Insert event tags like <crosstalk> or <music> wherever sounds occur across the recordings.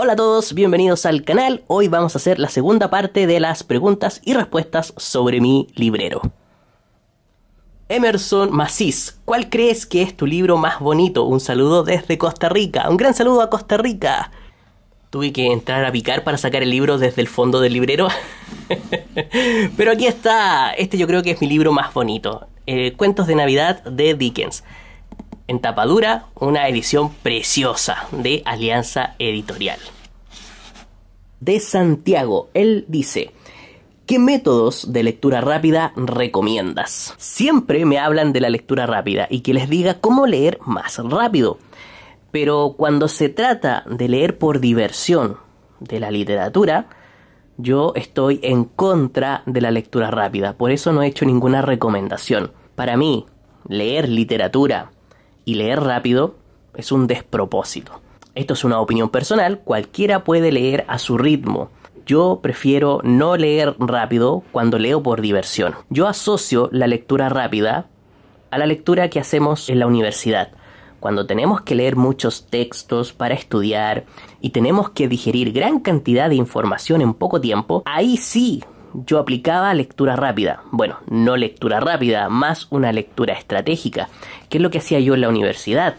Hola a todos, bienvenidos al canal. Hoy vamos a hacer la segunda parte de las preguntas y respuestas sobre mi librero. Emerson Macis, ¿cuál crees que es tu libro más bonito? Un saludo desde Costa Rica. Un gran saludo a Costa Rica. Tuve que entrar a picar para sacar el libro desde el fondo del librero. <laughs> Pero aquí está. Este yo creo que es mi libro más bonito. Eh, cuentos de Navidad de Dickens en tapadura una edición preciosa de Alianza Editorial. De Santiago, él dice, ¿qué métodos de lectura rápida recomiendas? Siempre me hablan de la lectura rápida y que les diga cómo leer más rápido, pero cuando se trata de leer por diversión de la literatura, yo estoy en contra de la lectura rápida, por eso no he hecho ninguna recomendación. Para mí, leer literatura y leer rápido es un despropósito. Esto es una opinión personal, cualquiera puede leer a su ritmo. Yo prefiero no leer rápido cuando leo por diversión. Yo asocio la lectura rápida a la lectura que hacemos en la universidad, cuando tenemos que leer muchos textos para estudiar y tenemos que digerir gran cantidad de información en poco tiempo, ahí sí yo aplicaba lectura rápida. Bueno, no lectura rápida, más una lectura estratégica. que es lo que hacía yo en la universidad?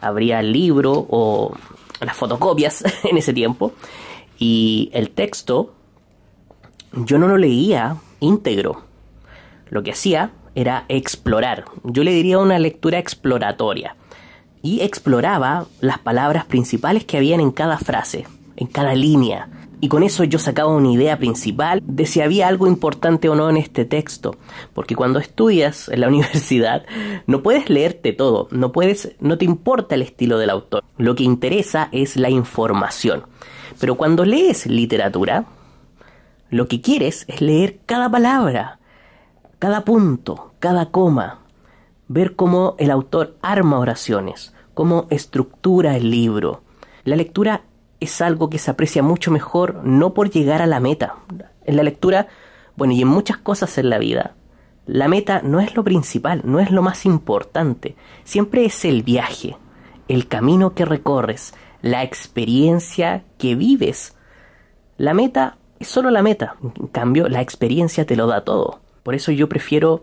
Abría el libro o las fotocopias <laughs> en ese tiempo y el texto yo no lo leía íntegro. Lo que hacía era explorar. Yo le diría una lectura exploratoria. Y exploraba las palabras principales que habían en cada frase, en cada línea y con eso yo sacaba una idea principal de si había algo importante o no en este texto, porque cuando estudias en la <laughs> universidad no puedes leerte todo, no puedes no te importa el estilo del autor. Lo que interesa es la información. Pero cuando lees literatura, lo que quieres es leer cada palabra, cada punto, cada coma, ver cómo el autor arma oraciones, cómo estructura el libro. La lectura es algo que se aprecia mucho mejor no por llegar a la meta. En la lectura, bueno, y en muchas cosas en la vida, la meta no es lo principal, no es lo más importante. Siempre es el viaje, el camino que recorres, la experiencia que vives. La meta es solo la meta. En cambio, la experiencia te lo da todo. Por eso yo prefiero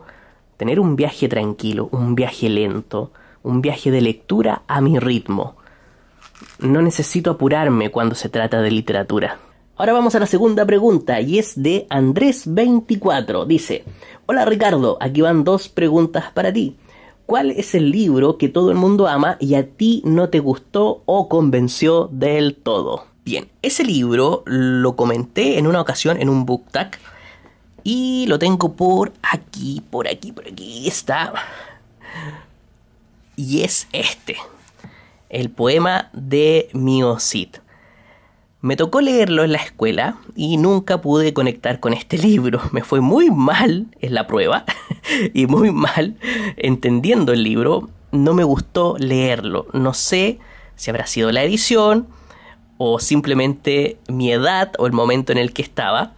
tener un viaje tranquilo, un viaje lento, un viaje de lectura a mi ritmo no necesito apurarme cuando se trata de literatura. Ahora vamos a la segunda pregunta y es de Andrés24. Dice, hola Ricardo, aquí van dos preguntas para ti. ¿Cuál es el libro que todo el mundo ama y a ti no te gustó o convenció del todo? Bien, ese libro lo comenté en una ocasión en un book tag y lo tengo por aquí, por aquí, por aquí está. Y es este el poema de Miocid. Me tocó leerlo en la escuela y nunca pude conectar con este libro. <laughs> Me fue muy mal en la prueba <laughs> y muy mal entendiendo el libro. No me gustó leerlo. No sé si habrá sido la edición o simplemente mi edad o el momento en el que estaba.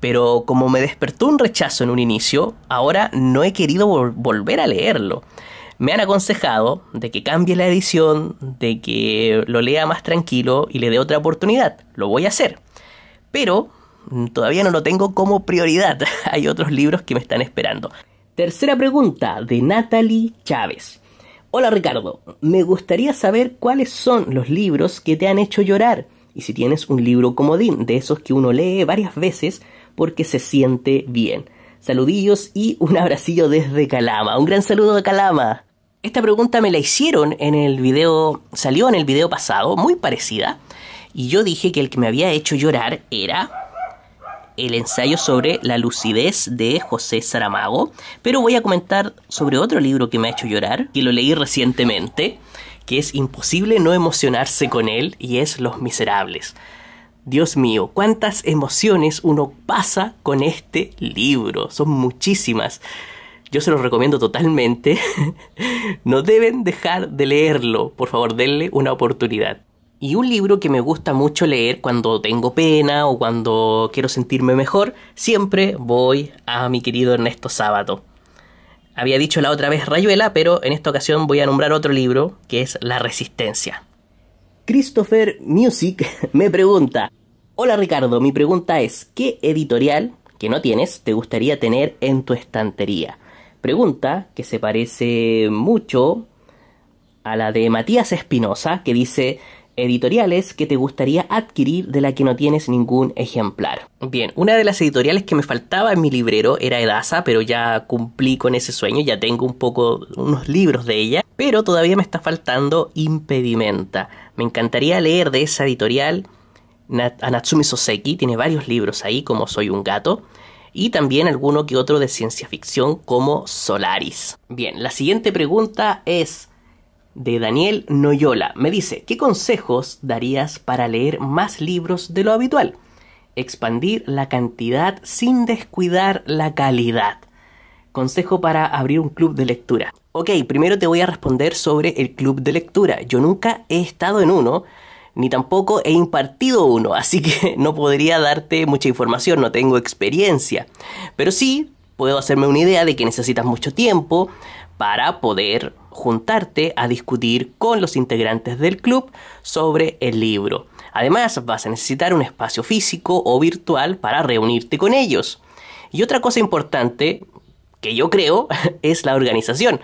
Pero como me despertó un rechazo en un inicio, ahora no he querido volver a leerlo me han aconsejado de que cambie la edición, de que lo lea más tranquilo y le dé otra oportunidad. Lo voy a hacer. Pero mm, todavía no lo tengo como prioridad. <laughs> Hay otros libros que me están esperando. Tercera pregunta de Natalie Chávez. Hola Ricardo, me gustaría saber cuáles son los libros que te han hecho llorar y si tienes un libro comodín, de esos que uno lee varias veces porque se siente bien. Saludillos y un abracillo desde Calama. Un gran saludo de Calama. Esta pregunta me la hicieron en el video, salió en el video pasado, muy parecida, y yo dije que el que me había hecho llorar era el ensayo sobre la lucidez de José Saramago, pero voy a comentar sobre otro libro que me ha hecho llorar, que lo leí recientemente, que es imposible no emocionarse con él, y es Los Miserables. Dios mío, cuántas emociones uno pasa con este libro, son muchísimas. Yo se los recomiendo totalmente. <laughs> no deben dejar de leerlo. Por favor, denle una oportunidad. Y un libro que me gusta mucho leer cuando tengo pena o cuando quiero sentirme mejor, siempre voy a mi querido Ernesto Sábato. Había dicho la otra vez Rayuela, pero en esta ocasión voy a nombrar otro libro, que es La Resistencia. Christopher Music <laughs> me pregunta, Hola Ricardo, mi pregunta es, ¿qué editorial que no tienes te gustaría tener en tu estantería? pregunta que se parece mucho a la de Matías Espinosa, que dice editoriales que te gustaría adquirir de la que no tienes ningún ejemplar. Bien, una de las editoriales que me faltaba en mi librero era Edasa, pero ya cumplí con ese sueño, ya tengo un poco unos libros de ella, pero todavía me está faltando Impedimenta. Me encantaría leer de esa editorial a Natsumi Soseki, tiene varios libros ahí como Soy un gato y también alguno que otro de ciencia ficción como Solaris. Bien, la siguiente pregunta es de Daniel Noyola. Me dice, ¿qué consejos darías para leer más libros de lo habitual? Expandir la cantidad sin descuidar la calidad. Consejo para abrir un club de lectura. Ok, primero te voy a responder sobre el club de lectura. Yo nunca he estado en uno, ni tampoco he impartido uno, así que <laughs> no podría darte mucha información, no tengo experiencia. Pero sí puedo hacerme una idea de que necesitas mucho tiempo para poder juntarte a discutir con los integrantes del club sobre el libro. Además, vas a necesitar un espacio físico o virtual para reunirte con ellos. Y otra cosa importante, que yo creo, <laughs> es la organización.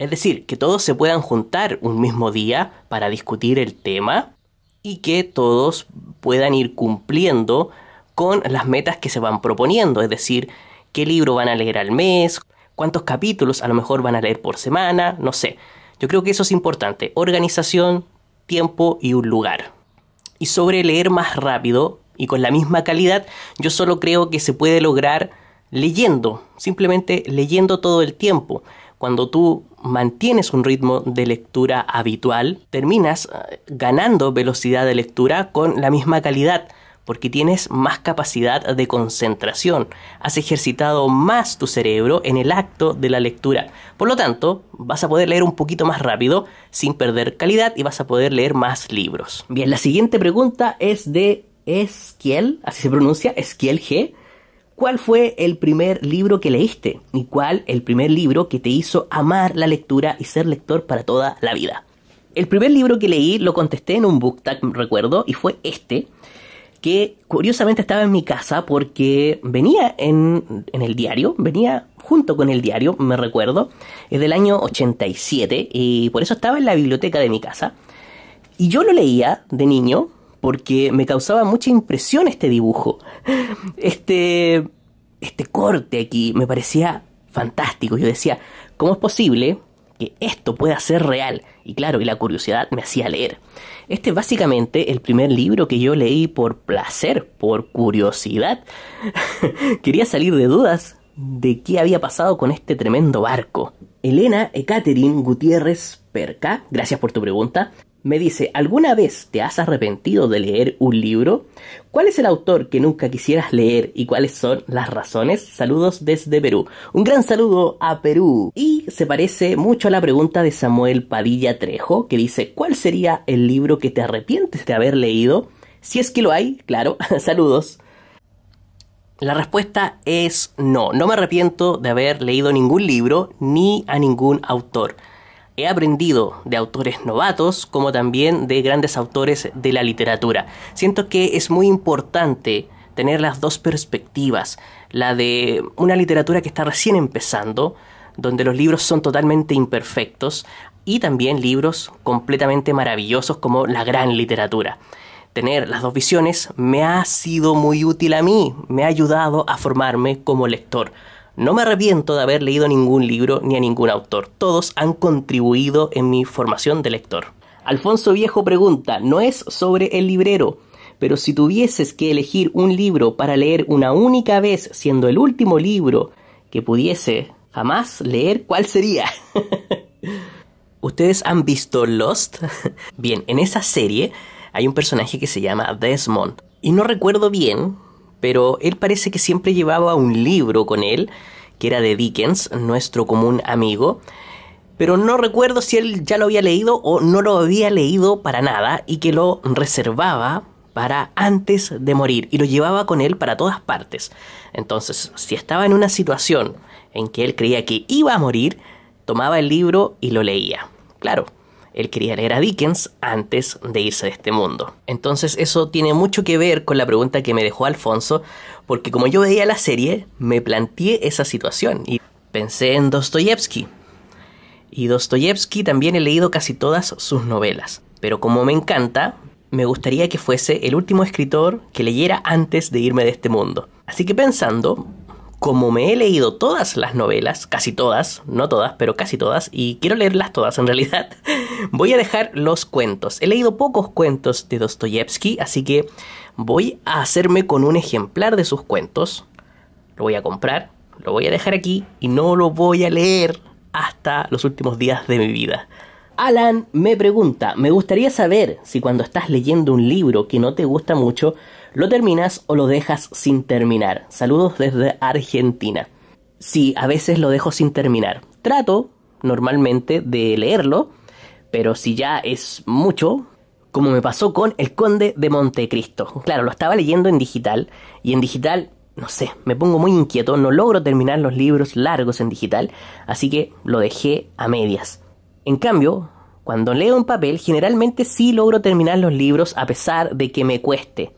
Es decir, que todos se puedan juntar un mismo día para discutir el tema y que todos puedan ir cumpliendo con las metas que se van proponiendo, es decir, qué libro van a leer al mes, cuántos capítulos a lo mejor van a leer por semana, no sé. Yo creo que eso es importante, organización, tiempo y un lugar. Y sobre leer más rápido y con la misma calidad, yo solo creo que se puede lograr leyendo, simplemente leyendo todo el tiempo cuando tú mantienes un ritmo de lectura habitual, terminas eh, ganando velocidad de lectura con la misma calidad porque tienes más capacidad de concentración, has ejercitado más tu cerebro en el acto de la lectura. Por lo tanto, vas a poder leer un poquito más rápido sin perder calidad y vas a poder leer más libros. Bien, la siguiente pregunta es de Esquiel, así se pronuncia, Esquiel G ¿Cuál fue el primer libro que leíste? ¿Y cuál el primer libro que te hizo amar la lectura y ser lector para toda la vida? El primer libro que leí lo contesté en un book recuerdo, y fue este, que curiosamente estaba en mi casa porque venía en, en el diario, venía junto con el diario, me recuerdo, es del año 87, y por eso estaba en la biblioteca de mi casa. Y yo lo leía de niño, porque me causaba mucha impresión este dibujo. Este, este corte aquí me parecía fantástico. Yo decía, ¿cómo es posible que esto pueda ser real? Y claro, y la curiosidad me hacía leer. Este es básicamente el primer libro que yo leí por placer, por curiosidad. <laughs> Quería salir de dudas de qué había pasado con este tremendo barco. Elena Ekaterin Gutiérrez Perca, gracias por tu pregunta, me dice, ¿alguna vez te has arrepentido de leer un libro? ¿Cuál es el autor que nunca quisieras leer y cuáles son las razones? Saludos desde Perú. Un gran saludo a Perú. Y se parece mucho a la pregunta de Samuel Padilla Trejo, que dice, ¿cuál sería el libro que te arrepientes de haber leído? Si es que lo hay, claro. <laughs> Saludos. La respuesta es no. No me arrepiento de haber leído ningún libro ni a ningún autor he aprendido de autores novatos como también de grandes autores de la literatura. Siento que es muy importante tener las dos perspectivas, la de una literatura que está recién empezando, donde los libros son totalmente imperfectos, y también libros completamente maravillosos como la gran literatura. Tener las dos visiones me ha sido muy útil a mí, me ha ayudado a formarme como lector. No me arrepiento de haber leído ningún libro ni a ningún autor. Todos han contribuido en mi formación de lector. Alfonso Viejo pregunta, no es sobre el librero, pero si tuvieses que elegir un libro para leer una única vez, siendo el último libro que pudiese jamás leer, ¿cuál sería? <laughs> ¿Ustedes han visto Lost? <laughs> bien, en esa serie hay un personaje que se llama Desmond. Y no recuerdo bien pero él parece que siempre llevaba un libro con él, que era de Dickens, nuestro común amigo, pero no recuerdo si él ya lo había leído o no lo había leído para nada y que lo reservaba para antes de morir y lo llevaba con él para todas partes. Entonces, si estaba en una situación en que él creía que iba a morir, tomaba el libro y lo leía. Claro, él quería leer a Dickens antes de irse de este mundo. Entonces eso tiene mucho que ver con la pregunta que me dejó Alfonso, porque como yo veía la serie, me planteé esa situación y pensé en Dostoyevsky. Y Dostoyevsky también he leído casi todas sus novelas, pero como me encanta, me gustaría que fuese el último escritor que leyera antes de irme de este mundo. Así que pensando, como me he leído todas las novelas, casi todas, no todas, pero casi todas, y quiero leerlas todas en realidad, <laughs> voy a dejar los cuentos. He leído pocos cuentos de Dostoyevsky, así que voy a hacerme con un ejemplar de sus cuentos. Lo voy a comprar, lo voy a dejar aquí y no lo voy a leer hasta los últimos días de mi vida. Alan me pregunta, me gustaría saber si cuando estás leyendo un libro que no te gusta mucho, ¿Lo terminas o lo dejas sin terminar? Saludos desde Argentina. Sí, a veces lo dejo sin terminar. Trato normalmente de leerlo, pero si ya es mucho, como me pasó con El Conde de Montecristo. Claro, lo estaba leyendo en digital y en digital, no sé, me pongo muy inquieto, no logro terminar los libros largos en digital, así que lo dejé a medias. En cambio, cuando leo en papel, generalmente sí logro terminar los libros a pesar de que me cueste.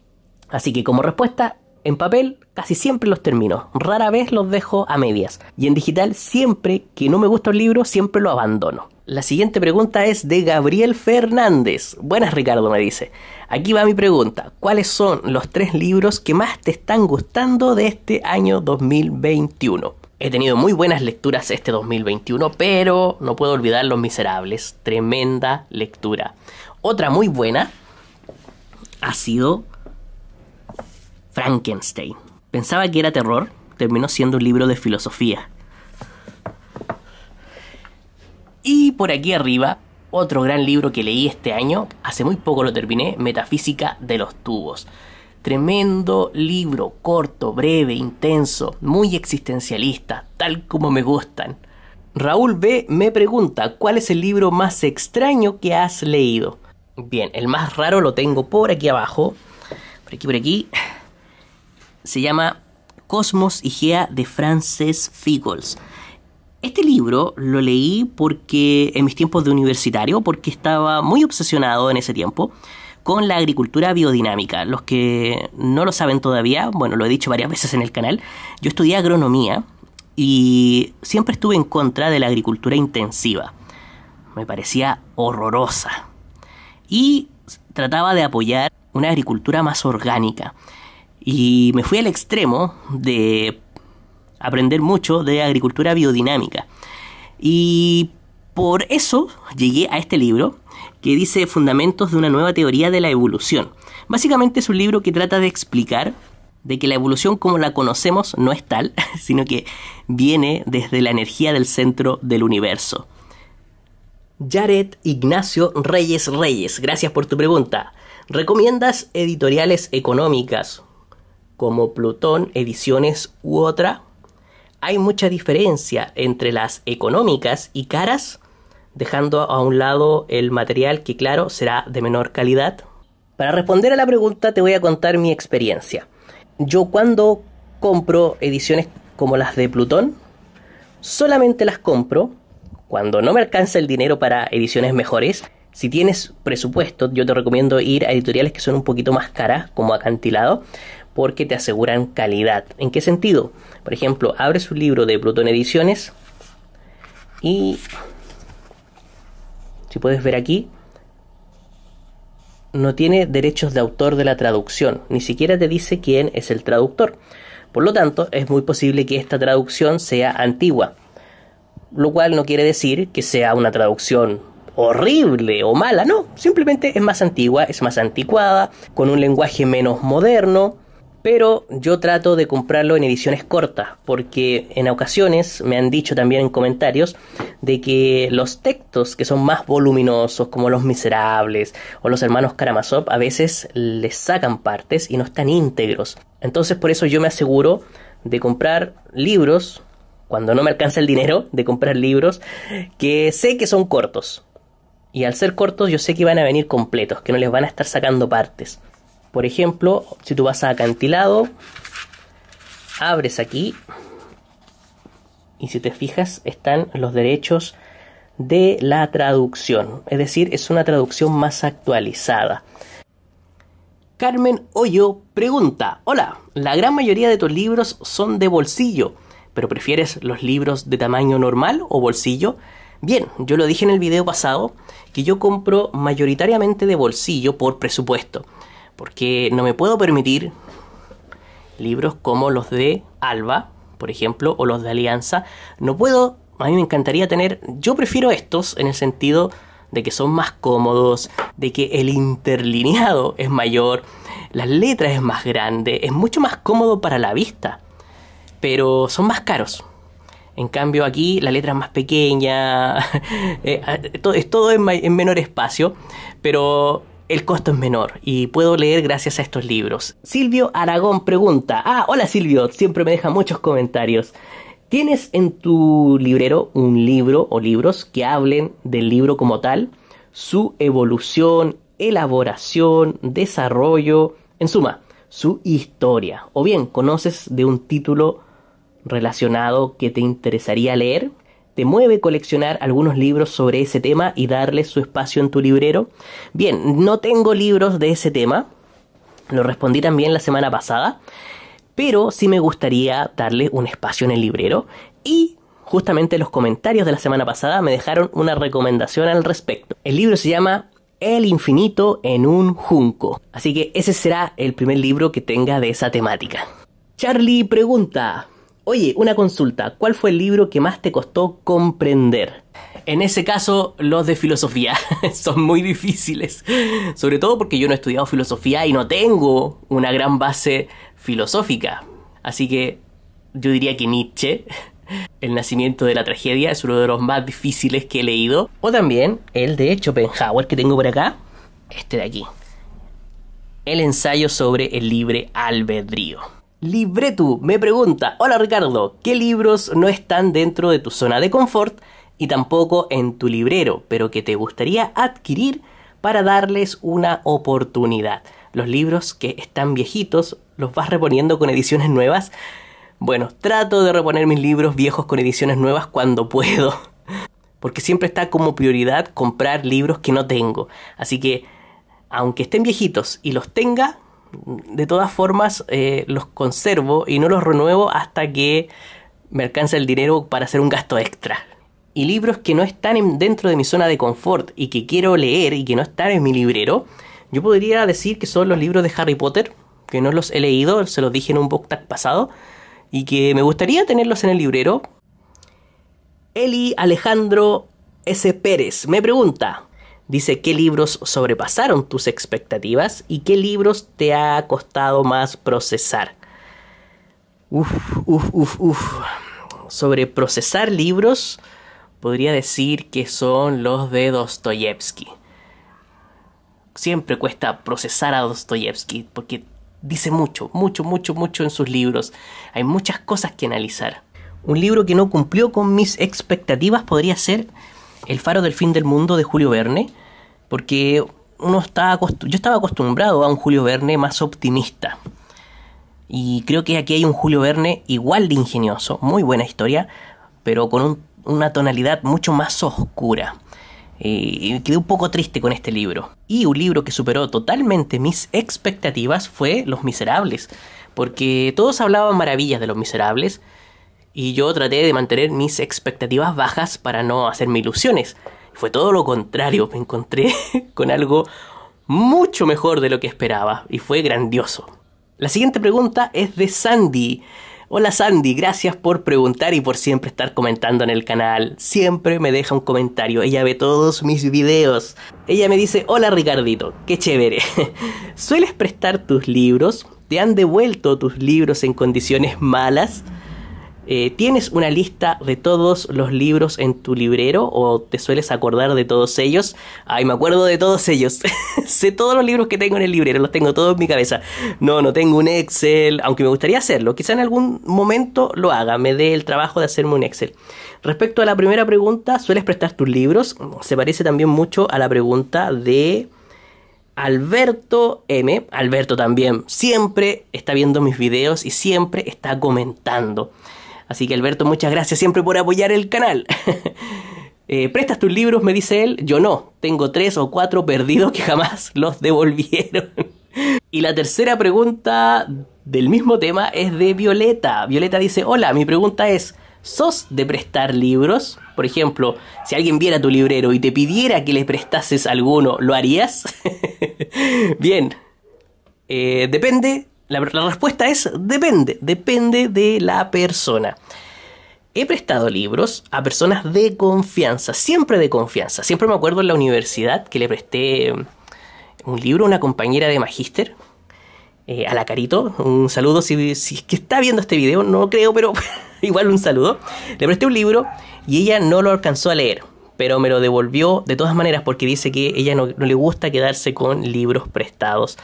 Así que como respuesta, en papel casi siempre los termino, rara vez los dejo a medias. Y en digital siempre que no me gusta un libro, siempre lo abandono. La siguiente pregunta es de Gabriel Fernández. Buenas Ricardo, me dice. Aquí va mi pregunta. ¿Cuáles son los tres libros que más te están gustando de este año 2021? He tenido muy buenas lecturas este 2021, pero no puedo olvidar Los Miserables. Tremenda lectura. Otra muy buena ha sido Frankenstein. Pensaba que era terror, terminó siendo un libro de filosofía. Y por aquí arriba, otro gran libro que leí este año, hace muy poco lo terminé, Metafísica de los tubos. Tremendo libro, corto, breve, intenso, muy existencialista, tal como me gustan. Raúl B me pregunta, ¿cuál es el libro más extraño que has leído? Bien, el más raro lo tengo por aquí abajo, por aquí, por aquí se llama Cosmos y Gea de Frances Fickles. Este libro lo leí porque en mis tiempos de universitario, porque estaba muy obsesionado en ese tiempo con la agricultura biodinámica. Los que no lo saben todavía, bueno, lo he dicho varias <laughs> veces en el canal, yo estudié agronomía y siempre estuve en contra de la agricultura intensiva. Me parecía horrorosa. Y trataba de apoyar una agricultura más orgánica. Y me fui al extremo de aprender mucho de agricultura biodinámica. Y por eso llegué a este libro que dice Fundamentos de una nueva teoría de la evolución. Básicamente es un libro que trata de explicar de que la evolución como la conocemos no es tal, <laughs> sino que viene desde la energía del centro del universo. Jared Ignacio Reyes Reyes, gracias por tu pregunta. ¿Recomiendas editoriales económicas como Plutón, Ediciones u otra, hay mucha diferencia entre las económicas y caras, dejando a un lado el material que claro será de menor calidad. Para responder a la pregunta te voy a contar mi experiencia. Yo cuando compro ediciones como las de Plutón, solamente las compro cuando no me alcanza el dinero para ediciones mejores. Si tienes presupuesto, yo te recomiendo ir a editoriales que son un poquito más caras, como acantilado, porque te aseguran calidad. ¿En qué sentido? Por ejemplo, abres un libro de Plutón Ediciones y si puedes ver aquí, no tiene derechos de autor de la traducción, ni siquiera te dice quién es el traductor. Por lo tanto, es muy posible que esta traducción sea antigua, lo cual no quiere decir que sea una traducción horrible o mala, no, simplemente es más antigua, es más anticuada, con un lenguaje menos moderno, pero yo trato de comprarlo en ediciones cortas, porque en ocasiones me han dicho también en comentarios de que los textos que son más voluminosos, como Los Miserables o Los Hermanos Karamazov, a veces les sacan partes y no están íntegros. Entonces por eso yo me aseguro de comprar libros, cuando no me alcanza el dinero, de comprar libros que sé que son cortos. Y al ser cortos yo sé que van a venir completos, que no les van a estar sacando partes. Por ejemplo, si tú vas a acantilado, abres aquí y si te fijas están los derechos de la traducción, es decir, es una traducción más actualizada. Carmen Hoyo pregunta, hola, la gran mayoría de tus libros son de bolsillo, pero ¿prefieres los libros de tamaño normal o bolsillo? Bien, yo lo dije en el video pasado, que yo compro mayoritariamente de bolsillo por presupuesto. Porque no me puedo permitir libros como los de Alba, por ejemplo, o los de Alianza. No puedo, a mí me encantaría tener, yo prefiero estos en el sentido de que son más cómodos, de que el interlineado es mayor, las letras es más grande, es mucho más cómodo para la vista, pero son más caros. En cambio aquí la letra es más pequeña, <laughs> eh, es todo en, en menor espacio, pero el costo es menor y puedo leer gracias a estos libros. Silvio Aragón pregunta, ah, hola Silvio, siempre me deja muchos comentarios. ¿Tienes en tu librero un libro o libros que hablen del libro como tal? Su evolución, elaboración, desarrollo, en suma, su historia. O bien, ¿conoces de un título relacionado que te interesaría leer? ¿Te mueve coleccionar algunos libros sobre ese tema y darle su espacio en tu librero? Bien, no tengo libros de ese tema. Lo respondí también la semana pasada. Pero sí me gustaría darle un espacio en el librero. Y justamente los comentarios de la semana pasada me dejaron una recomendación al respecto. El libro se llama el infinito en un junco. Así que ese será el primer libro que tenga de esa temática. Charlie pregunta, Oye, una consulta, ¿cuál fue el libro que más te costó comprender? En ese caso, los de filosofía <laughs> son muy difíciles, sobre todo porque yo no he estudiado filosofía y no tengo una gran base filosófica. Así que yo diría que Nietzsche, <laughs> El nacimiento de la tragedia, es uno de los más difíciles que he leído. O también el de Schopenhauer que tengo por acá, este de aquí. El ensayo sobre el libre albedrío. Libretu me pregunta, hola Ricardo, ¿qué libros no están dentro de tu zona de confort y tampoco en tu librero, pero que te gustaría adquirir para darles una oportunidad? Los libros que están viejitos, ¿los vas reponiendo con ediciones nuevas? Bueno, trato de reponer mis libros viejos con ediciones nuevas cuando puedo, <laughs> porque siempre está como prioridad comprar libros que no tengo, así que aunque estén viejitos y los tenga, de todas formas eh, los conservo y no los renuevo hasta que me alcance el dinero para hacer un gasto extra. Y libros que no están dentro de mi zona de confort y que quiero leer y que no están en mi librero, yo podría decir que son los libros de Harry Potter, que no los he leído, se los dije en un podcast pasado, y que me gustaría tenerlos en el librero. Eli Alejandro S. Pérez me pregunta, Dice qué libros sobrepasaron tus expectativas y qué libros te ha costado más procesar. Uf, uf, uf, uf. Sobre procesar libros, podría decir que son los de Dostoyevsky. Siempre cuesta procesar a Dostoyevsky porque dice mucho, mucho, mucho, mucho en sus libros. Hay muchas cosas que analizar. Un libro que no cumplió con mis expectativas podría ser el faro del fin del mundo de Julio Verne, porque uno yo estaba acostumbrado a un Julio Verne más optimista. Y creo que aquí hay un Julio Verne igual de ingenioso, muy buena historia, pero con una tonalidad mucho más oscura. Eh, quedé un poco triste con este libro. Y un libro que superó totalmente mis expectativas fue Los Miserables, porque todos hablaban maravillas de Los Miserables, y yo traté de mantener mis expectativas bajas para no hacerme ilusiones. Fue todo lo contrario, me encontré <laughs> con algo mucho mejor de lo que esperaba y fue grandioso. La siguiente pregunta es de Sandy. Hola Sandy, gracias por preguntar y por siempre estar comentando en el canal. Siempre me deja un comentario, ella ve todos mis videos. Ella me dice, hola Ricardito, qué chévere. <laughs> ¿Sueles prestar tus libros? ¿Te han devuelto tus libros en condiciones malas? Eh, ¿Tienes una lista de todos los libros en tu librero o te sueles acordar de todos ellos? Ay, me acuerdo de todos ellos. <laughs> sé todos los libros que tengo en el librero, los tengo todos en mi cabeza. No, no tengo un Excel, aunque me gustaría hacerlo. Quizá en algún momento lo haga, me dé el trabajo de hacerme un Excel. Respecto a la primera pregunta, ¿sueles prestar tus libros? Se parece también mucho a la pregunta de... Alberto M. Alberto también siempre está viendo mis videos y siempre está comentando. Así que Alberto, muchas gracias siempre por apoyar el canal. <laughs> Eh, ¿Prestas tus libros? Me dice él. Yo no. Tengo tres o cuatro perdidos que jamás <laughs> los devolvieron. <laughs> y la tercera pregunta del mismo tema es de Violeta. Violeta dice, hola, mi pregunta es, ¿sos de prestar libros? Por ejemplo, si alguien viera tu librero y te pidiera que le prestases alguno, ¿lo harías? Bien, eh, depende la, respuesta es depende, depende de la persona. He prestado libros a personas de confianza, siempre de confianza. Siempre me acuerdo en la universidad que le presté mm, un libro a una compañera de magíster, eh, a la Carito. Un saludo si, si es que está viendo este video, no creo, pero <laughs> igual un saludo. Le presté un libro y ella no lo alcanzó a leer, pero me lo devolvió de todas maneras porque dice que ella no le gusta quedarse con libros prestados.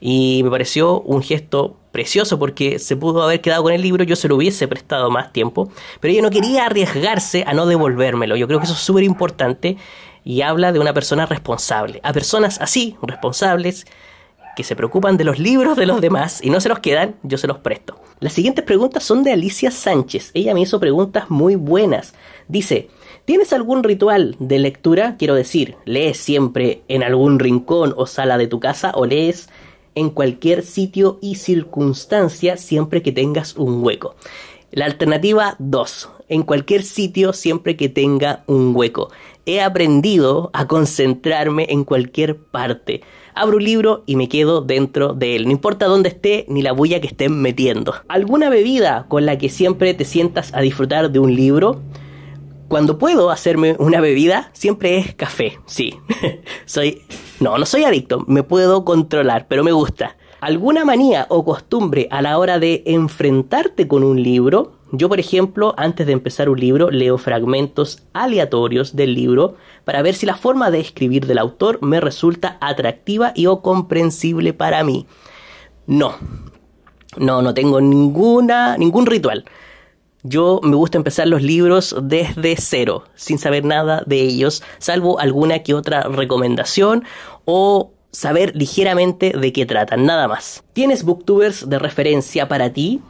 Y me pareció un gesto precioso porque se pudo haber quedado con el libro, yo se lo hubiese prestado más tiempo, pero ella no quería arriesgarse a no devolvérmelo. Yo creo que eso es súper importante y habla de una persona responsable. A personas así, responsables, que se preocupan de los libros de los demás y no se los quedan, yo se los presto. Las siguientes preguntas son de Alicia Sánchez. Ella me hizo preguntas muy buenas. Dice, ¿Tienes algún ritual de lectura? Quiero decir, ¿lees siempre en algún rincón o sala de tu casa o lees en cualquier sitio y circunstancia siempre que tengas un hueco. La alternativa 2. En cualquier sitio siempre que tenga un hueco. He aprendido a concentrarme en cualquier parte. Abro un libro y me quedo dentro de él. No importa dónde esté ni la bulla que estén metiendo. ¿Alguna bebida con la que siempre te sientas a disfrutar de un libro? Cuando puedo hacerme una bebida, siempre es café. Sí, <laughs> soy no, no soy adicto, me puedo controlar, pero me gusta. ¿Alguna manía o costumbre a la hora de enfrentarte con un libro? Yo, por ejemplo, antes de empezar un libro, leo fragmentos aleatorios del libro para ver si la forma de escribir del autor me resulta atractiva y o comprensible para mí. No, no, no tengo ninguna, ningún ritual. Yo me gusta empezar los libros desde cero, sin saber nada de ellos, salvo alguna que otra recomendación o saber ligeramente de qué tratan, nada más. ¿Tienes booktubers de referencia para ti?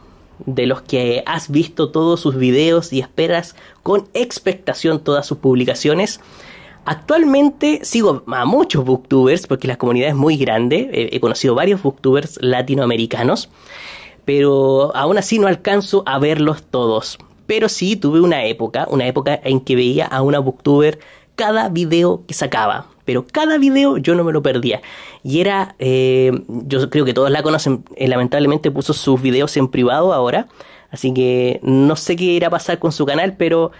De los que has visto todos sus videos y esperas con expectación todas sus publicaciones. Actualmente sigo a muchos booktubers porque la comunidad es muy grande. He conocido varios booktubers latinoamericanos pero aún así no alcanzo a verlos todos. Pero sí tuve una época, una época en que veía a una booktuber cada video que sacaba. Pero cada video yo no me lo perdía. Y era, eh, yo creo que todos la conocen, eh, lamentablemente puso sus videos en privado ahora. Así que no sé qué irá a pasar con su canal, pero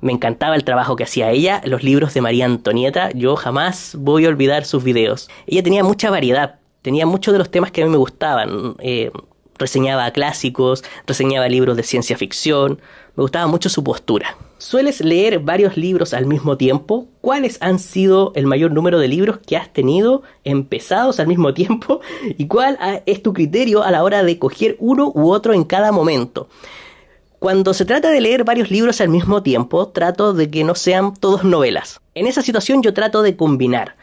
me encantaba el trabajo que hacía ella, los libros de María Antonieta, yo jamás voy a olvidar sus videos. Ella tenía mucha variedad, tenía muchos de los temas que a mí me gustaban. Eh, Reseñaba clásicos, reseñaba libros de ciencia ficción, me gustaba mucho su postura. ¿Sueles leer varios libros al mismo tiempo? ¿Cuáles han sido el mayor número de libros que has tenido empezados al mismo tiempo? ¿Y cuál es tu criterio a la hora de coger uno u otro en cada momento? Cuando se trata de leer varios libros al mismo tiempo, trato de que no sean todos novelas. En esa situación yo trato de combinar.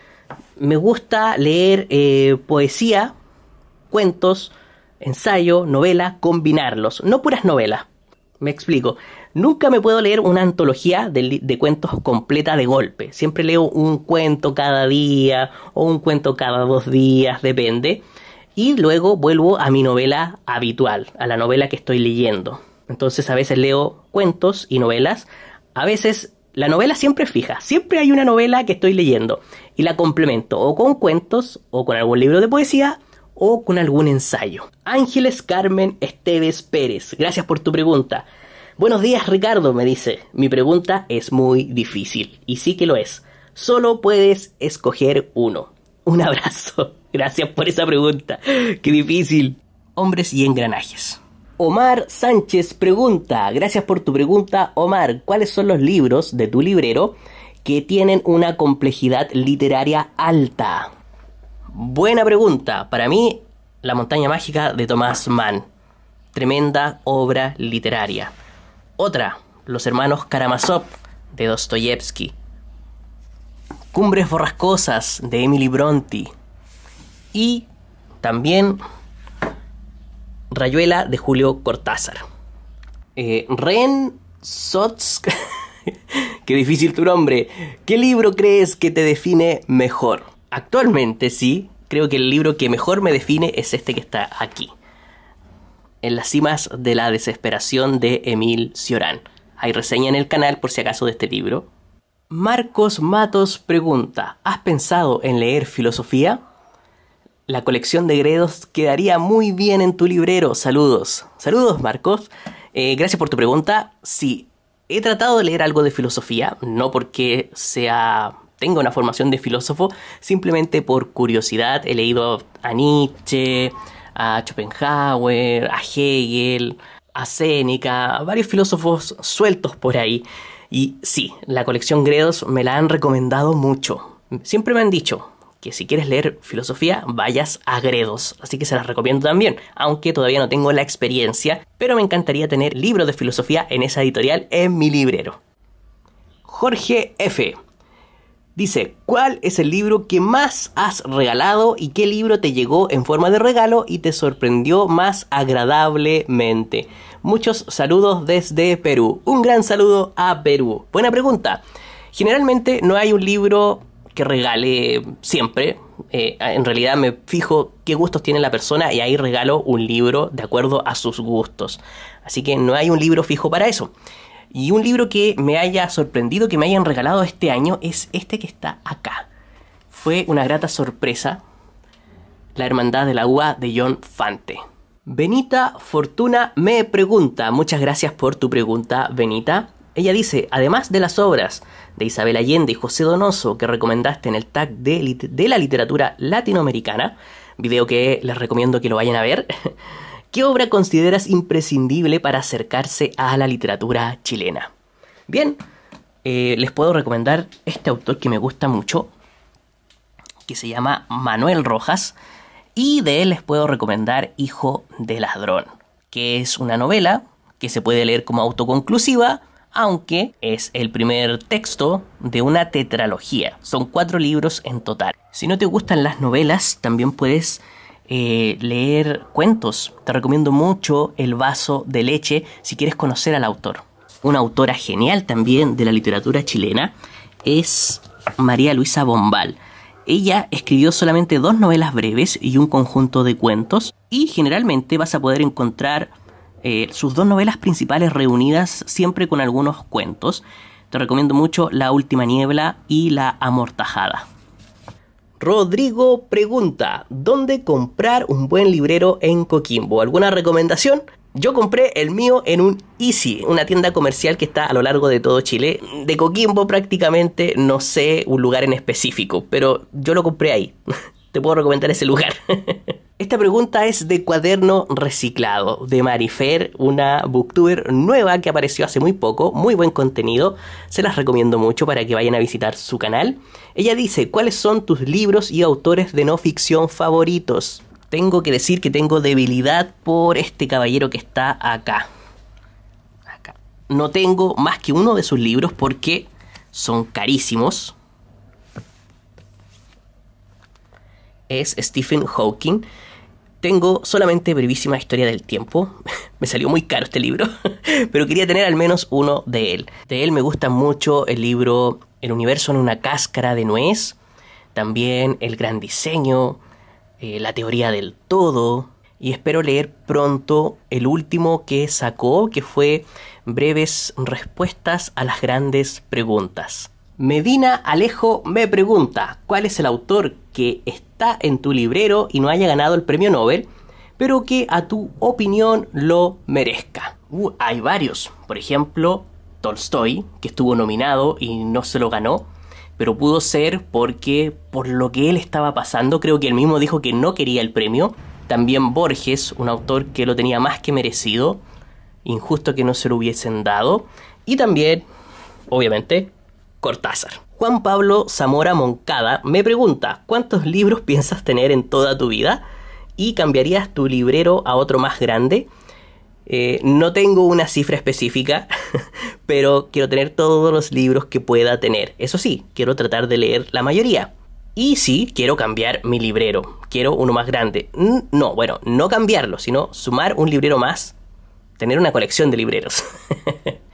Me gusta leer eh, poesía, cuentos, ensayo, novela, combinarlos, no puras novelas. Me explico. Nunca me puedo leer una antología de, cuentos completa de golpe. Siempre leo un cuento cada día o un cuento cada dos días, depende. Y luego vuelvo a mi novela habitual, a la novela que estoy leyendo. Entonces a veces leo cuentos y novelas. A veces la novela siempre es fija. Siempre hay una novela que estoy leyendo. Y la complemento o con cuentos o con algún libro de poesía o con algún ensayo. Ángeles Carmen Esteves Pérez, gracias por tu pregunta. Buenos días Ricardo, me dice. Mi pregunta es muy difícil, y sí que lo es. Solo puedes escoger uno. Un abrazo. <laughs> Gracias por esa pregunta. Qué difícil. Hombres y engranajes. Omar Sánchez pregunta, gracias por tu pregunta Omar, ¿cuáles son los libros de tu librero que tienen una complejidad literaria alta? Buena pregunta. Para mí, La montaña mágica de Tomás Mann. Tremenda obra literaria. Otra, Los hermanos Karamazov de Dostoyevsky. Cumbres borrascosas de Emily Bronte. Y también Rayuela de Julio Cortázar. Eh, Ren Sotsk. <laughs> Qué difícil tu nombre. ¿Qué libro crees que te define mejor? actualmente sí, creo que el libro que mejor me define es este que está aquí. En las cimas de la desesperación de Emil Cioran. Hay reseña en el canal por si acaso de este libro. Marcos Matos pregunta, ¿has pensado en leer filosofía? La colección de Gredos quedaría muy bien en tu librero. Saludos. Saludos, Marcos. Eh, gracias por tu pregunta. Sí, he tratado de leer algo de filosofía, no porque sea tengo una formación de filósofo, simplemente por curiosidad he leído a Nietzsche, a Schopenhauer, a Hegel, a Séneca, a varios filósofos sueltos por ahí. Y sí, la colección Gredos me la han recomendado mucho. Siempre me han dicho que si quieres leer filosofía, vayas a Gredos, así que se las recomiendo también, aunque todavía no tengo la experiencia, pero me encantaría tener libros de filosofía en esa editorial en mi librero. Jorge F. Dice, ¿cuál es el libro que más has regalado y qué libro te llegó en forma de regalo y te sorprendió más agradablemente? Muchos saludos desde Perú. Un gran saludo a Perú. Buena pregunta. Generalmente no hay un libro que regale siempre. Eh, en realidad me fijo qué gustos tiene la persona y ahí regalo un libro de acuerdo a sus gustos. Así que no hay un libro fijo para eso. Y un libro que me haya sorprendido, que me hayan regalado este año, es este que está acá. Fue una grata sorpresa. La Hermandad de la Uva de John Fante. Benita Fortuna me pregunta, muchas gracias por tu pregunta, Benita. Ella dice, además de las obras de Isabel Allende y José Donoso que recomendaste en el tag de la literatura latinoamericana, video que les recomiendo que lo vayan a ver, <laughs> ¿Qué obra consideras imprescindible para acercarse a la literatura chilena? Bien, eh, les puedo recomendar este autor que me gusta mucho, que se llama Manuel Rojas, y de él les puedo recomendar Hijo de Ladrón, que es una novela que se puede leer como autoconclusiva, aunque es el primer texto de una tetralogía. Son cuatro libros en total. Si no te gustan las novelas, también puedes eh, leer cuentos. Te recomiendo mucho El vaso de leche si quieres conocer al autor. Una autora genial también de la literatura chilena es María Luisa Bombal. Ella escribió solamente dos novelas breves y un conjunto de cuentos y generalmente vas a poder encontrar eh, sus dos novelas principales reunidas siempre con algunos cuentos. Te recomiendo mucho La Última Niebla y La Amortajada. Rodrigo pregunta, ¿dónde comprar un buen librero en Coquimbo? ¿Alguna recomendación? Yo compré el mío en un Easy, una tienda comercial que está a lo largo de todo Chile. De Coquimbo prácticamente no sé un lugar en específico, pero yo lo compré ahí. <laughs> Te puedo recomendar ese lugar. <laughs> Esta pregunta es de Cuaderno Reciclado, de Marifer, una booktuber nueva que apareció hace muy poco, muy buen contenido, se las recomiendo mucho para que vayan a visitar su canal. Ella dice, ¿cuáles son tus libros y autores de no ficción favoritos? Tengo que decir que tengo debilidad por este caballero que está acá. acá. No tengo más que uno de sus libros porque son carísimos. Es Stephen Hawking tengo solamente brevísima historia del tiempo. <laughs> me salió muy caro este libro, <laughs> pero quería tener al menos uno de él. De él me gusta mucho el libro El universo en una cáscara de nuez, también El gran diseño, eh, La teoría del todo, y espero leer pronto el último que sacó, que fue Breves respuestas a las grandes preguntas. Medina Alejo me pregunta, ¿cuál es el autor que está en tu librero y no haya ganado el premio Nobel, pero que a tu opinión lo merezca? Uh, hay varios, por ejemplo, Tolstoy, que estuvo nominado y no se lo ganó, pero pudo ser porque por lo que él estaba pasando, creo que él mismo dijo que no quería el premio. También Borges, un autor que lo tenía más que merecido, injusto que no se lo hubiesen dado. Y también, obviamente, Cortázar. Juan Pablo Zamora Moncada me pregunta, ¿cuántos libros piensas tener en toda tu vida? ¿Y cambiarías tu librero a otro más grande? Eh, no tengo una cifra específica, <laughs> pero quiero tener todos los libros que pueda tener. Eso sí, quiero tratar de leer la mayoría. Y sí, quiero cambiar mi librero. Quiero uno más grande. No, bueno, no cambiarlo, sino sumar un librero más. Tener una colección de libreros. <laughs>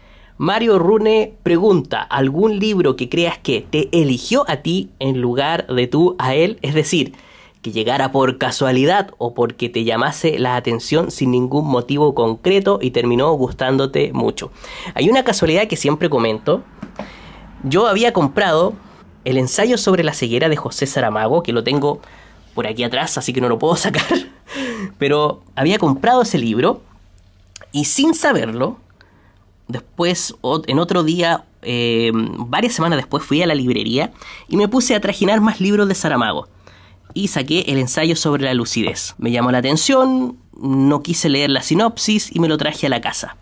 Mario Rune pregunta, ¿algún libro que creas que te eligió a ti en lugar de tú a él? Es decir, que llegara por casualidad o porque te llamase la atención sin ningún motivo concreto y terminó gustándote mucho. Hay una casualidad que siempre comento. Yo había comprado el ensayo sobre la ceguera de José Saramago, que lo tengo por aquí atrás, así que no lo puedo sacar. <laughs> Pero había comprado ese libro y sin saberlo, Después, en otro día, eh, varias semanas después, fui a la librería y me puse a trajinar más libros de Saramago. Y saqué el ensayo sobre la lucidez. Me llamó la atención, no quise leer la sinopsis y me lo traje a la casa.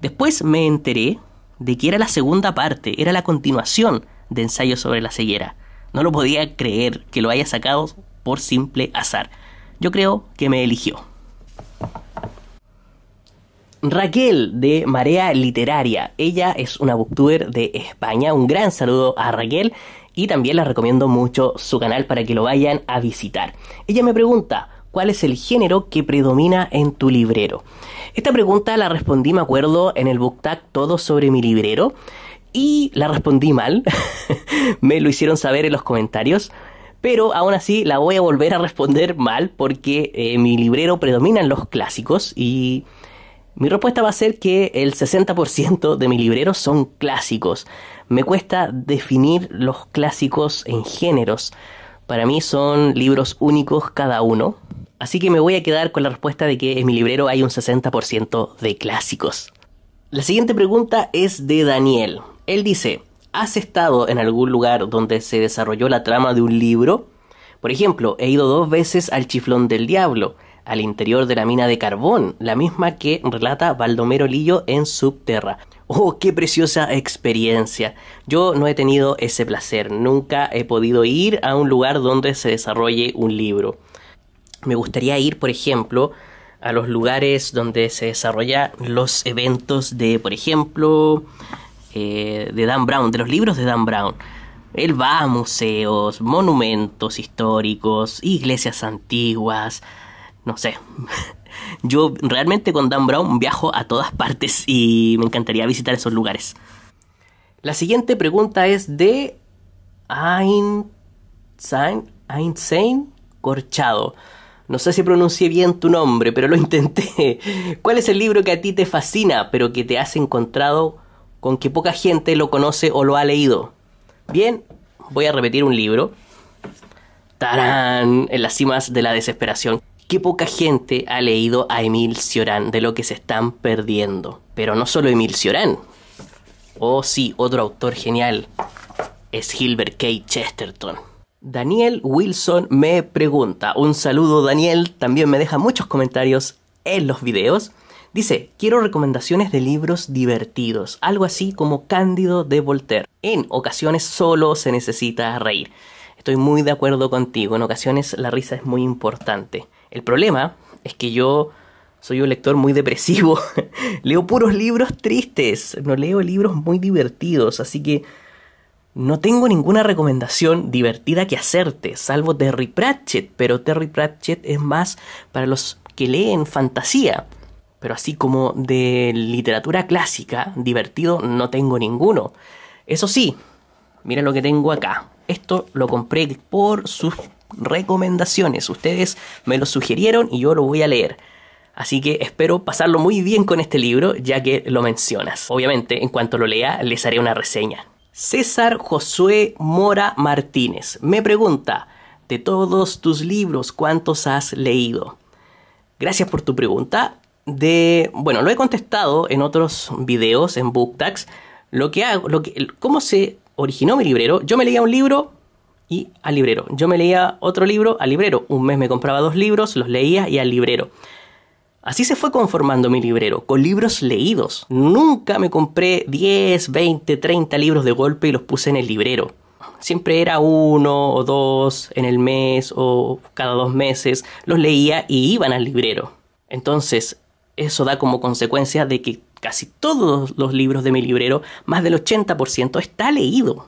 Después me enteré de que era la segunda parte, era la continuación de ensayo sobre la ceguera. No lo podía creer que lo haya sacado por simple azar. Yo creo que me eligió. Raquel de Marea Literaria. Ella es una booktuber de España. Un gran saludo a Raquel y también la recomiendo mucho su canal para que lo vayan a visitar. Ella me pregunta, ¿cuál es el género que predomina en tu librero? Esta pregunta la respondí, me acuerdo, en el BookTag Todo sobre mi librero y la respondí mal. <laughs> me lo hicieron saber en los comentarios. Pero aún así la voy a volver a responder mal porque eh, en mi librero predominan los clásicos y mi respuesta va a ser que el 60% de mis libreros son clásicos. Me cuesta definir los clásicos en géneros. Para mí son libros únicos cada uno. Así que me voy a quedar con la respuesta de que en mi librero hay un 60% de clásicos. La siguiente pregunta es de Daniel. Él dice, ¿has estado en algún lugar donde se desarrolló la trama de un libro? Por ejemplo, he ido dos veces al Chiflón del Diablo al interior de la mina de carbón, la misma que relata Baldomero Lillo en Subterra. ¡Oh, qué preciosa experiencia! Yo no he tenido ese placer, nunca he podido ir a un lugar donde se desarrolle un libro. Me gustaría ir, por ejemplo, a los lugares donde se desarrollan los eventos de, por ejemplo, eh, de Dan Brown, de los libros de Dan Brown. Él va a museos, monumentos históricos, iglesias antiguas, no sé. <laughs> Yo realmente con Dan Brown viajo a todas partes y me encantaría visitar esos lugares. La siguiente pregunta es de Einstein, Corchado. No sé si pronuncié bien tu nombre, pero lo <laughs> intenté. ¿Cuál es el libro que a ti te fascina, pero que te has encontrado con que poca gente lo conoce o lo ha leído? Bien, voy a repetir un libro. Tarán, en las cimas de la desesperación qué poca gente ha leído a Emil Cioran, de lo que se están perdiendo. Pero no solo Emil Cioran. Oh sí, otro autor genial es Hilbert K. Chesterton. Daniel Wilson me pregunta, un saludo Daniel, también me deja muchos comentarios en los videos. Dice, quiero recomendaciones de libros divertidos, algo así como Cándido de Voltaire. En ocasiones solo se necesita reír. Estoy muy de acuerdo contigo, en ocasiones la risa es muy importante. El problema es que yo soy un lector muy depresivo. <laughs> leo puros libros tristes, no leo libros muy divertidos, así que no tengo ninguna recomendación divertida que hacerte, salvo Terry Pratchett, pero Terry Pratchett es más para los que leen fantasía. Pero así como de literatura clásica, divertido, no tengo ninguno. Eso sí, mira lo que tengo acá. Esto lo compré por sus recomendaciones. Ustedes me lo sugirieron y yo lo voy a leer. Así que espero pasarlo muy bien con este libro, ya que lo mencionas. Obviamente, en cuanto lo lea, les haré una reseña. César Josué Mora Martínez me pregunta, de todos tus libros, ¿cuántos has leído? Gracias por tu pregunta. De, bueno, lo he contestado en otros videos, en BookTags. Lo que hago, lo que, cómo se originó mi librero, yo me leía un libro, y al librero. Yo me leía otro libro al librero. Un mes me compraba dos libros, los leía y al librero. Así se fue conformando mi librero, con libros leídos. Nunca me compré 10, 20, 30 libros de golpe y los puse en el librero. Siempre era uno o dos en el mes o cada dos meses. Los leía y iban al librero. Entonces, eso da como consecuencia de que casi todos los libros de mi librero, más del 80%, está leído.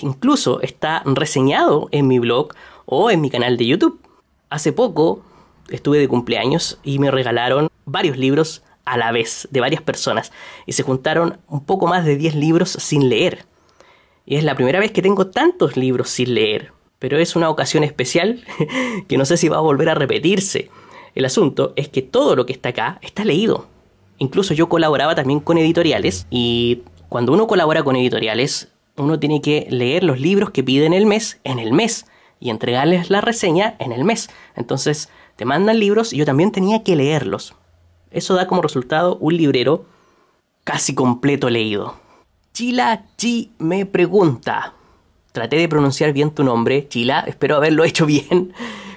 Incluso está reseñado en mi blog o en mi canal de YouTube. Hace poco estuve de cumpleaños y me regalaron varios libros a la vez de varias personas y se juntaron un poco más de 10 libros sin leer. Y es la primera vez que tengo tantos libros sin leer, pero es una ocasión especial <laughs> que no sé si va a volver a repetirse. El asunto es que todo lo que está acá está leído. Incluso yo colaboraba también con editoriales y cuando uno colabora con editoriales uno tiene que leer los libros que piden el mes en el mes y entregarles la reseña en el mes. Entonces, te mandan libros y yo también tenía que leerlos. Eso da como resultado un librero casi completo leído. Chila Chi me pregunta. Traté de pronunciar bien tu nombre, Chila, espero haberlo hecho bien.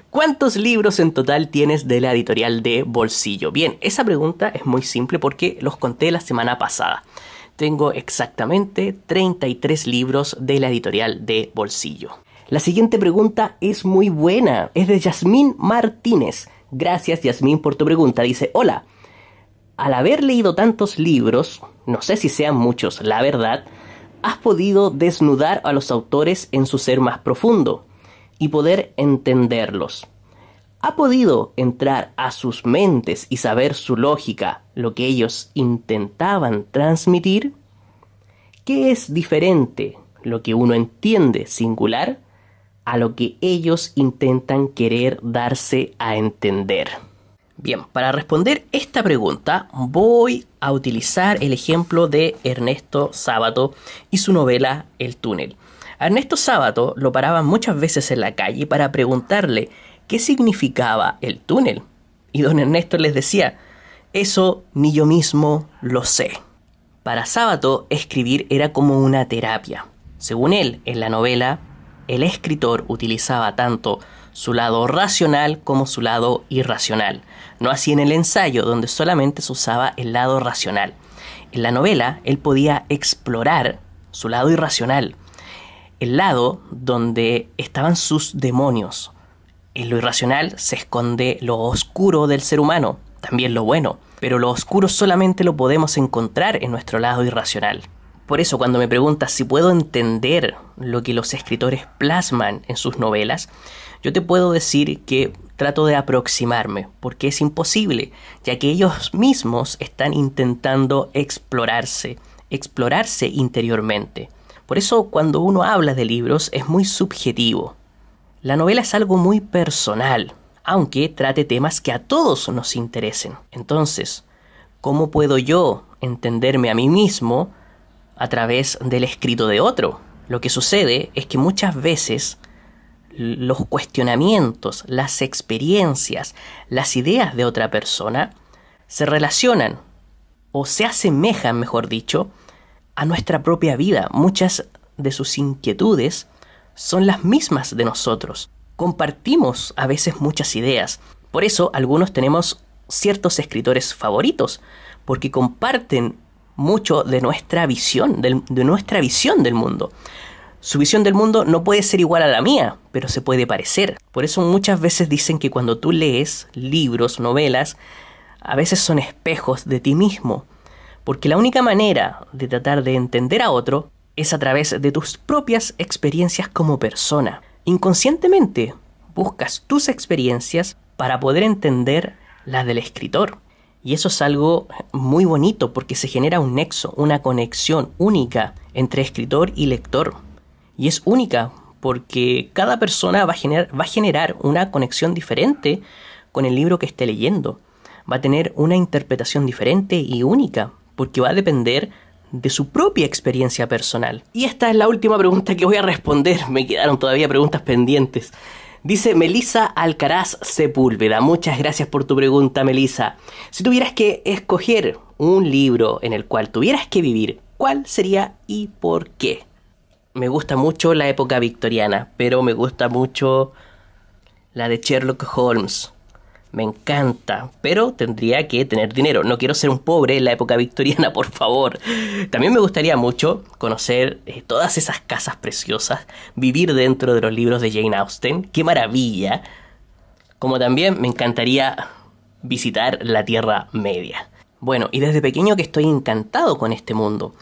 ¿Cuántos libros en total tienes de la editorial de Bolsillo? Bien, esa pregunta es muy simple porque los conté la semana pasada. Tengo exactamente 33 libros de la editorial de Bolsillo. La siguiente pregunta es muy buena, es de Yasmín Martínez. Gracias Yasmín por tu pregunta. Dice, hola, al haber leído tantos libros, no sé si sean muchos, la verdad, has podido desnudar a los autores en su ser más profundo y poder entenderlos ha podido entrar a sus mentes y saber su lógica, lo que ellos intentaban transmitir? ¿Qué es diferente lo que uno entiende singular a lo que ellos intentan querer darse a entender? Bien, para responder esta pregunta voy a utilizar el ejemplo de Ernesto Sábato y su novela El túnel. Ernesto Sábato lo paraban muchas veces en la calle para preguntarle qué significaba el túnel. Y don Ernesto les decía, eso ni yo mismo lo sé. Para Sábato, escribir era como una terapia. Según él, en la novela, el escritor utilizaba tanto su lado racional como su lado irracional. No así en el ensayo, donde solamente se usaba el lado racional. En la novela, él podía explorar su lado irracional, el lado donde estaban sus demonios, en lo irracional se esconde lo oscuro del ser humano, también lo bueno, pero lo oscuro solamente lo podemos encontrar en nuestro lado irracional. Por eso cuando me preguntas si puedo entender lo que los escritores plasman en sus novelas, yo te puedo decir que trato de aproximarme, porque es imposible, ya que ellos mismos están intentando explorarse, explorarse interiormente. Por eso cuando uno habla de libros es muy subjetivo. La novela es algo muy personal, aunque trate temas que a todos nos interesen. Entonces, ¿cómo puedo yo entenderme a mí mismo a través del escrito de otro? Lo que sucede es que muchas veces los cuestionamientos, las experiencias, las ideas de otra persona se relacionan o se asemejan, mejor dicho, a nuestra propia vida. Muchas de sus inquietudes son las mismas de nosotros. Compartimos a veces muchas ideas. Por eso algunos tenemos ciertos escritores favoritos, porque comparten mucho de nuestra visión, de nuestra visión del mundo. Su visión del mundo no puede ser igual a la mía, pero se puede parecer. Por eso muchas veces dicen que cuando tú lees libros, novelas, a veces son espejos de ti mismo, porque la única manera de tratar de entender a otro es a través de tus propias experiencias como persona. Inconscientemente buscas tus experiencias para poder entender las del escritor. Y eso es algo muy bonito porque se genera un nexo, una conexión única entre escritor y lector. Y es única porque cada persona va a, generar, una conexión diferente con el libro que esté leyendo. Va a tener una interpretación diferente y única porque va a depender de su propia experiencia personal. Y esta es la última pregunta que voy a responder, me quedaron todavía preguntas pendientes. Dice Melisa Alcaraz Sepúlveda, muchas gracias por tu pregunta Melisa. Si tuvieras que escoger un libro en el cual tuvieras que vivir, ¿cuál sería y por qué? Me gusta mucho la época victoriana, pero me gusta mucho la de Sherlock Holmes. Me encanta, pero tendría que tener dinero. No quiero ser un pobre en la época victoriana, <laughs> por favor. También me gustaría mucho conocer eh, todas esas casas preciosas, vivir dentro de los libros de Jane Austen. ¡Qué maravilla! Como también me encantaría visitar la Tierra Media. Bueno, y desde pequeño que estoy encantado con este mundo.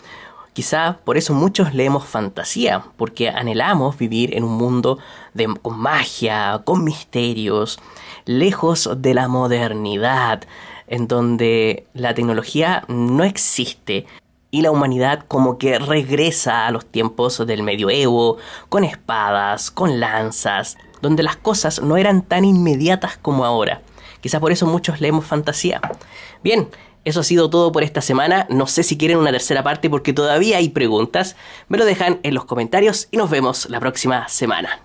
Quizá por eso muchos leemos fantasía, porque anhelamos vivir en un mundo con magia, con misterios, lejos de la modernidad, en donde la tecnología no existe y la humanidad como que regresa a los tiempos del medioevo, con espadas, con lanzas, donde las cosas no eran tan inmediatas como ahora. Quizás por eso muchos leemos fantasía. Bien, eso ha sido todo por esta semana. No sé si quieren una tercera parte porque todavía hay preguntas. Me lo dejan en los comentarios y nos vemos la próxima semana.